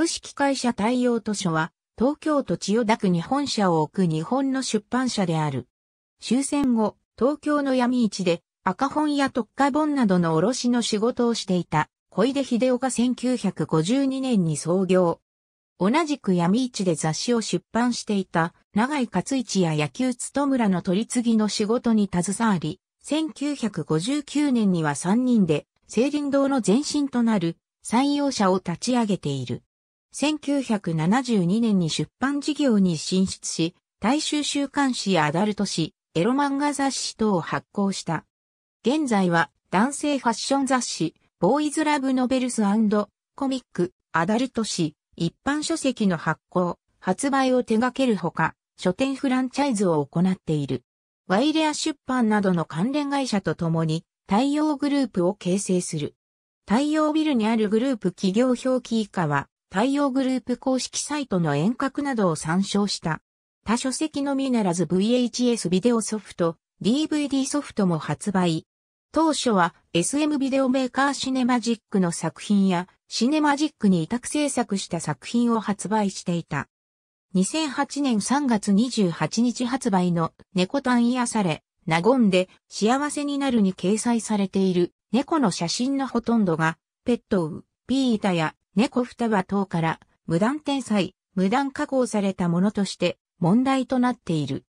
株式会社太陽図書は、東京都千代田区に本社を置く日本の出版社である。終戦後、東京の闇市で赤本や特化本などの卸の仕事をしていた小出秀夫が1952年に創業。同じく闇市で雑誌を出版していた長井勝一や野球と村の取り次ぎの仕事に携わり、1959年には3人で、青林堂の前身となる採用者を立ち上げている。1972年に出版事業に進出し、大衆週刊誌やアダルト誌、エロ漫画雑誌等を発行した。現在は男性ファッション雑誌、ボーイズラブノベルスコミック、アダルト誌、一般書籍の発行、発売を手掛けるほか、書店フランチャイズを行っている。ワイレア出版などの関連会社と共に、太陽グループを形成する。太陽ビルにあるグループ企業表記以下は、太陽グループ公式サイトの遠隔などを参照した。他書籍のみならず VHS ビデオソフト、DVD ソフトも発売。当初は SM ビデオメーカーシネマジックの作品やシネマジックに委託制作した作品を発売していた。2008年3月28日発売の猫単癒され、ごんで幸せになるに掲載されている猫の写真のほとんどがペットウ。ー板や猫双葉等から無断転載、無断加工されたものとして問題となっている。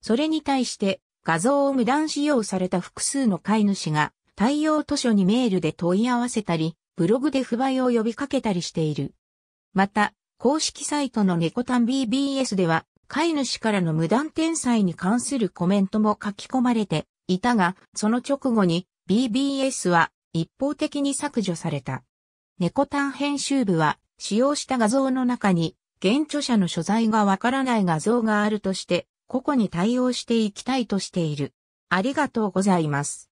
それに対して画像を無断使用された複数の飼い主が対応図書にメールで問い合わせたり、ブログで不買を呼びかけたりしている。また、公式サイトの猫タン BBS では、飼い主からの無断転載に関するコメントも書き込まれていたが、その直後に BBS は一方的に削除された。猫ン編集部は、使用した画像の中に、現著者の所在がわからない画像があるとして、個々に対応していきたいとしている。ありがとうございます。